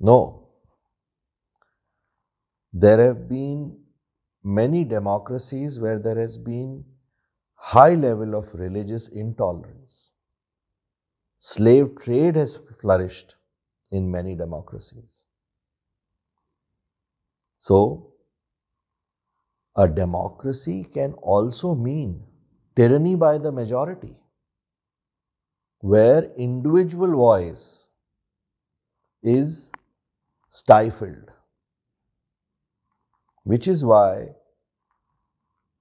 No. There have been many democracies where there has been high level of religious intolerance. Slave trade has flourished in many democracies. So, a democracy can also mean tyranny by the majority, where individual voice is stifled, which is why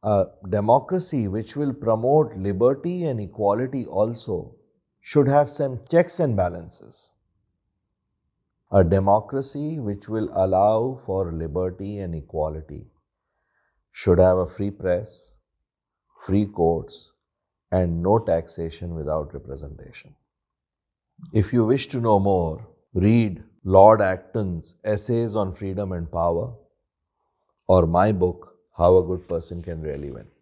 a democracy which will promote liberty and equality also should have some checks and balances. A democracy which will allow for liberty and equality should have a free press, free courts, and no taxation without representation. If you wish to know more, read Lord Acton's Essays on Freedom and Power, or my book, How a Good Person Can Really Win.